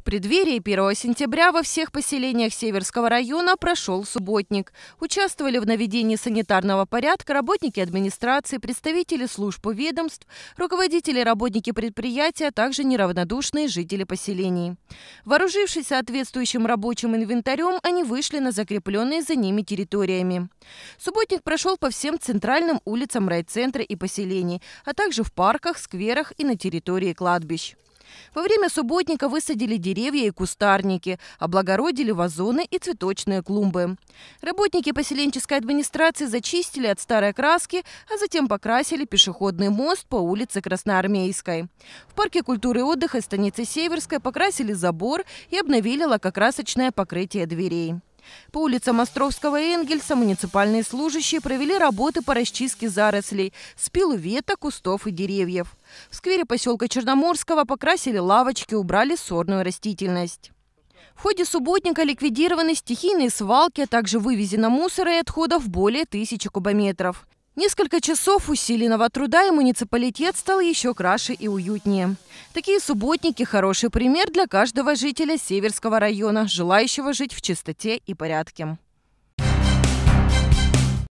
В преддверии 1 сентября во всех поселениях Северского района прошел субботник. Участвовали в наведении санитарного порядка работники администрации, представители служб и ведомств, руководители работники предприятия, а также неравнодушные жители поселений. Вооружившись соответствующим рабочим инвентарем, они вышли на закрепленные за ними территориями. Субботник прошел по всем центральным улицам райцентра и поселений, а также в парках, скверах и на территории кладбищ. Во время субботника высадили деревья и кустарники, облагородили вазоны и цветочные клумбы. Работники поселенческой администрации зачистили от старой краски, а затем покрасили пешеходный мост по улице Красноармейской. В парке культуры и отдыха станицы Северской покрасили забор и обновили лакокрасочное покрытие дверей. По улицам Островского и Энгельса муниципальные служащие провели работы по расчистке зарослей, спилу веток, кустов и деревьев. В сквере поселка Черноморского покрасили лавочки, убрали сорную растительность. В ходе субботника ликвидированы стихийные свалки, а также вывезено мусора и отходов более тысячи кубометров. Несколько часов усиленного труда и муниципалитет стал еще краше и уютнее. Такие субботники – хороший пример для каждого жителя Северского района, желающего жить в чистоте и порядке.